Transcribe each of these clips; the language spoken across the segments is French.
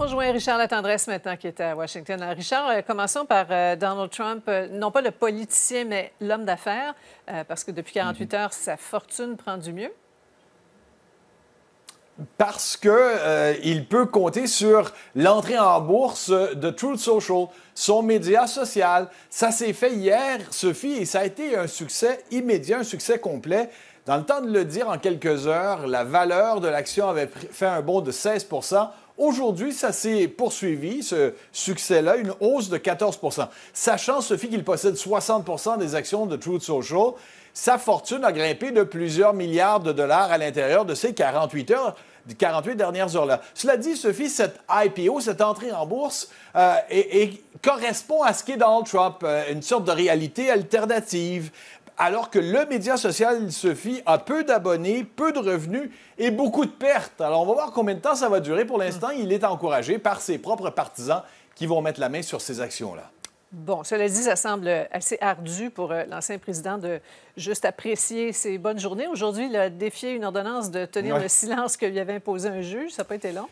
Bonjour, Richard Richard Latendresse maintenant qui est à Washington. Euh, Richard, euh, commençons par euh, Donald Trump, non pas le politicien, mais l'homme d'affaires, parce que depuis 48 mhm. heures, sa fortune prend du mieux. Parce qu'il peut compter sur l'entrée en bourse de Truth Social, son média social. Ça s'est fait hier, Sophie, et ça a été un succès immédiat, un succès complet. Dans le temps de le dire, en quelques heures, la valeur de l'action avait fait un bond de 16 Aujourd'hui, ça s'est poursuivi, ce succès-là, une hausse de 14 Sachant, Sophie, qu'il possède 60 des actions de Truth Social, sa fortune a grimpé de plusieurs milliards de dollars à l'intérieur de ces 48 heures. 48 dernières heures-là. Cela dit, Sophie, cette IPO, cette entrée en bourse, et, euh, correspond à ce qu'est Donald Trump, euh, une sorte de réalité alternative alors que le média social se il fie a peu d'abonnés, peu de revenus et beaucoup de pertes. Alors on va voir combien de temps ça va durer. Pour l'instant, il est encouragé par ses propres partisans qui vont mettre la main sur ces actions-là. Bon, cela dit, ça semble assez ardu pour euh, l'ancien président de juste apprécier ses bonnes journées. Aujourd'hui, il a défié une ordonnance de tenir le silence que lui avait imposé un juge. Ça n'a pas été long.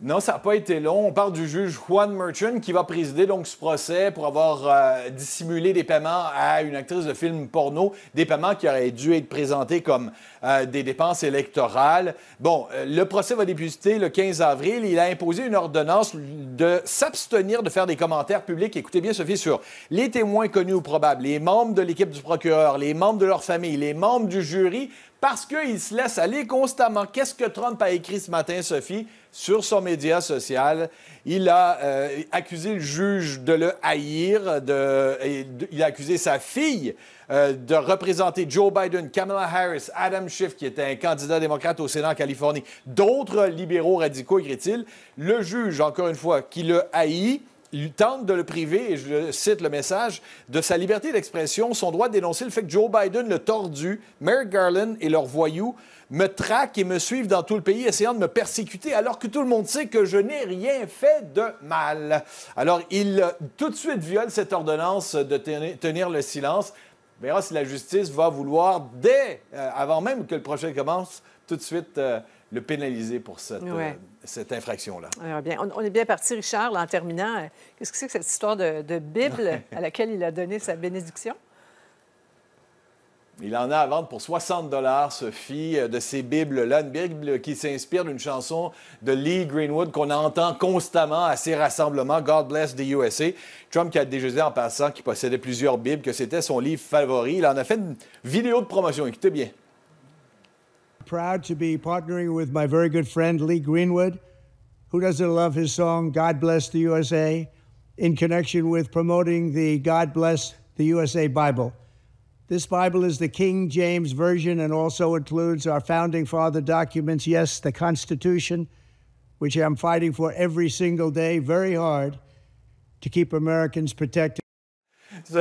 Non, ça n'a pas été long. On parle du juge Juan Merchant qui va présider donc ce procès pour avoir euh, dissimulé des paiements à une actrice de film porno, des paiements qui auraient dû être présentés comme euh, des dépenses électorales. Bon, euh, le procès va débuter le 15 avril. Il a imposé une ordonnance de s'abstenir de faire des commentaires publics. Écoutez bien, Sophie, sur les témoins connus ou probables, les membres de l'équipe du procureur, les membres de leur famille, les membres du jury, parce qu'ils se laissent aller constamment. Qu'est-ce que Trump a écrit ce matin, Sophie, sur son média social? Il a euh, accusé le juge de le haïr, il a accusé sa fille euh, de représenter Joe Biden, Kamala Harris, Adam Schiff, qui était un candidat démocrate au Sénat en Californie, d'autres libéraux radicaux, écrit-il. Le juge, encore une fois, qui le haït, il tente de le priver, et je cite le message, de sa liberté d'expression, son droit de dénoncer le fait que Joe Biden, le tordu, Merrick Garland et leurs voyous me traquent et me suivent dans tout le pays, essayant de me persécuter, alors que tout le monde sait que je n'ai rien fait de mal. Alors, il euh, tout de suite viole cette ordonnance de tenir le silence. On verra si la justice va vouloir, dès, euh, avant même que le projet commence, tout de suite... Euh, le pénaliser pour cette, euh, cette infraction-là. Ah, bien. On, est bien parti, Richard, en terminant. Euh, qu'est-ce que c'est que cette histoire de, Bible à laquelle il a donné sa bénédiction? Il en a à vendre pour 60 dollars, Sophie, euh, de ces Bibles-là. Une Bible qui s'inspire d'une chanson de Lee Greenwood qu'on entend constamment à ses rassemblements, God Bless the USA. Trump qui a dit en passant, qu'il possédait plusieurs Bibles, que c'était son livre favori. Il en a fait une vidéo de promotion. Écoutez bien. proud to be partnering with my very good friend Lee Greenwood. Who doesn't love his song, God Bless the USA, in connection with promoting the God Bless the USA Bible? This Bible is the King James Version and also includes our founding father documents, yes, the Constitution, which I'm fighting for every single day very hard to keep Americans protected.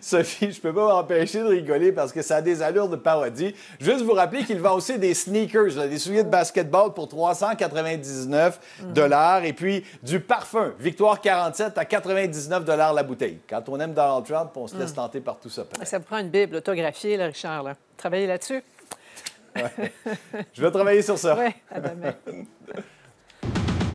Sophie, je peux pas m'empêcher de rigoler parce que ça a des allures de parodie. Juste vous rappeler qu'il vend aussi des sneakers, des souliers de basketball pour 399 dollars et puis du parfum, Victoire 47 à 99 dollars la bouteille. Quand on aime Donald Trump, on se laisse mm. tenter par tout ça. Ça prend une bible autographiée, là, Richard. Là. Travaillez là-dessus. je vais travailler sur ça. Oui, à